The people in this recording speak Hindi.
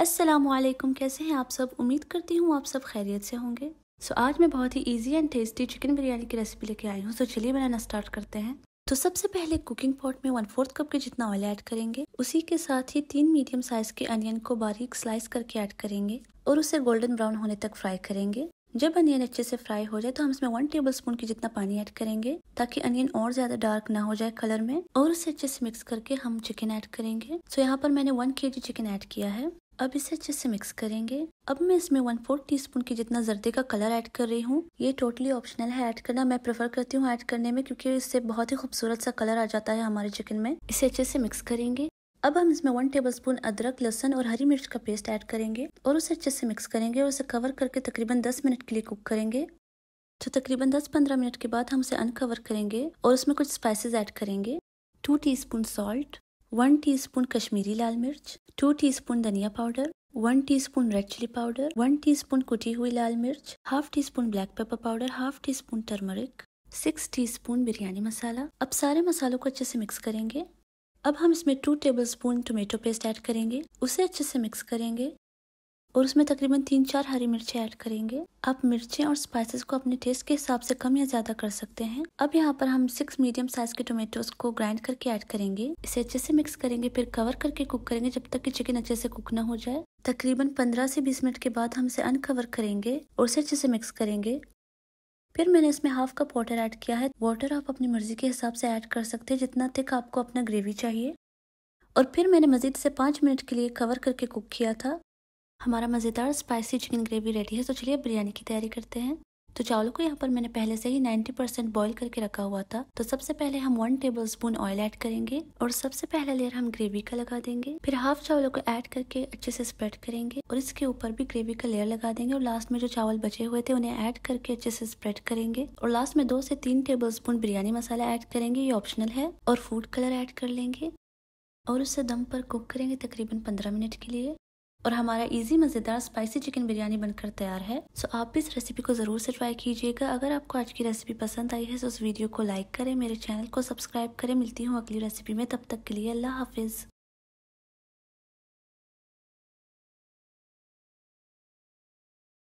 असलम कैसे हैं आप सब उम्मीद करती हूँ आप सब खैरियत से होंगे सो so, आज मैं बहुत ही easy and tasty chicken biryani की रेसिपी लेके आई हूँ सो so, चलिए बनाना स्टार्ट करते हैं तो सबसे पहले कुकिंग पॉट में वन फोर्थ कप के जितना ऑयल ऐड करेंगे उसी के साथ ही तीन मीडियम साइज के अनियन को बारीक स्लाइस करके ऐड करेंगे और उसे गोल्डन ब्राउन होने तक फ्राई करेंगे जब अनियन अच्छे से फ्राई हो जाए तो हम इसमें वन टेबल स्पून की जितना पानी ऐड करेंगे ताकि अनियन और ज्यादा डार्क ना हो जाए कलर में और उसे अच्छे से मिक्स करके हम चिकन ऐड करेंगे सो यहाँ पर मैंने वन के चिकन ऐड किया है अब इसे अच्छे से मिक्स करेंगे अब मैं इसमें वन फोर्थ टी स्पून की जितना जर्दे का कलर ऐड कर रही हूँ ये टोटली ऑप्शनल है ऐड करना मैं प्रेफर करती हूँ ऐड करने में क्योंकि इससे बहुत ही खूबसूरत सा कलर आ जाता है हमारे चिकन में इसे अच्छे से मिक्स करेंगे अब हम इसमें वन टेबल स्पून अदरक लहसन और हरी मिर्च का पेस्ट ऐड करेंगे और उसे अच्छे से मिक्स करेंगे और उसे कवर करके तकरीबन दस मिनट के लिए कुक करेंगे तो तकरीबन दस पंद्रह मिनट के बाद हम उसे अनकवर करेंगे और उसमें कुछ स्पाइसेस ऐड करेंगे two spoon salt one tea Kashmiri लाल मिर्च टू टी धनिया powder one teaspoon red chili powder one teaspoon कुटी हुई लाल मिर्च half teaspoon black pepper powder half teaspoon turmeric six teaspoon biryani masala अब सारे मसालों को अच्छे से मिक्स करेंगे अब हम इसमें two tablespoon tomato paste add करेंगे उसे अच्छे से मिक्स करेंगे और उसमें तकरीबन तीन चार हरी मिर्चें ऐड करेंगे आप मिर्चें और स्पाइसेस को अपने टेस्ट के हिसाब से कम या ज़्यादा कर सकते हैं अब यहाँ पर हम सिक्स मीडियम साइज के टोमेटोज को ग्राइंड करके ऐड करेंगे इसे अच्छे से मिक्स करेंगे फिर कवर करके कुक करेंगे जब तक कि चिकन अच्छे से कुक ना हो जाए तकरीबन पंद्रह से बीस मिनट के बाद हम इसे अनकवर करेंगे और इसे अच्छे से मिक्स करेंगे फिर मैंने इसमें हाफ कप वाटर ऐड किया है वाटर आप अपनी मर्जी के हिसाब से ऐड कर सकते हैं जितना थिक आपको अपना ग्रेवी चाहिए और फिर मैंने मज़ीद से पाँच मिनट के लिए कवर करके कुक किया था हमारा मज़ेदार स्पाइसी चिकन ग्रेवी रेडी है तो चलिए बिरयानी की तैयारी करते हैं तो चावलों को यहाँ पर मैंने पहले से ही 90% परसेंट बॉयल करके रखा हुआ था तो सबसे पहले हम one tablespoon oil add करेंगे और सबसे पहला लेयर हम ग्रेवी का लगा देंगे फिर हाफ चावलों को ऐड करके अच्छे से स्प्रेड करेंगे और इसके ऊपर भी ग्रेवी का लेयर लगा देंगे और लास्ट में जो चावल बचे हुए थे उन्हें ऐड करके अच्छे से स्प्रेड करेंगे और लास्ट में दो से तीन tablespoon biryani masala add करेंगे ये ऑप्शनल है और फूड कलर ऐड कर लेंगे और उसे दम पर कुक करेंगे तकरीबन पंद्रह मिनट के लिए और हमारा इजी मज़ेदार स्पाइसी चिकन बिरयानी बनकर तैयार है सो आप इस रेसिपी को ज़रूर से ट्राई कीजिएगा अगर आपको आज की रेसिपी पसंद आई है तो उस वीडियो को लाइक करें मेरे चैनल को सब्सक्राइब करें मिलती हूँ अगली रेसिपी में तब तक के लिए अल्लाह हाफिज़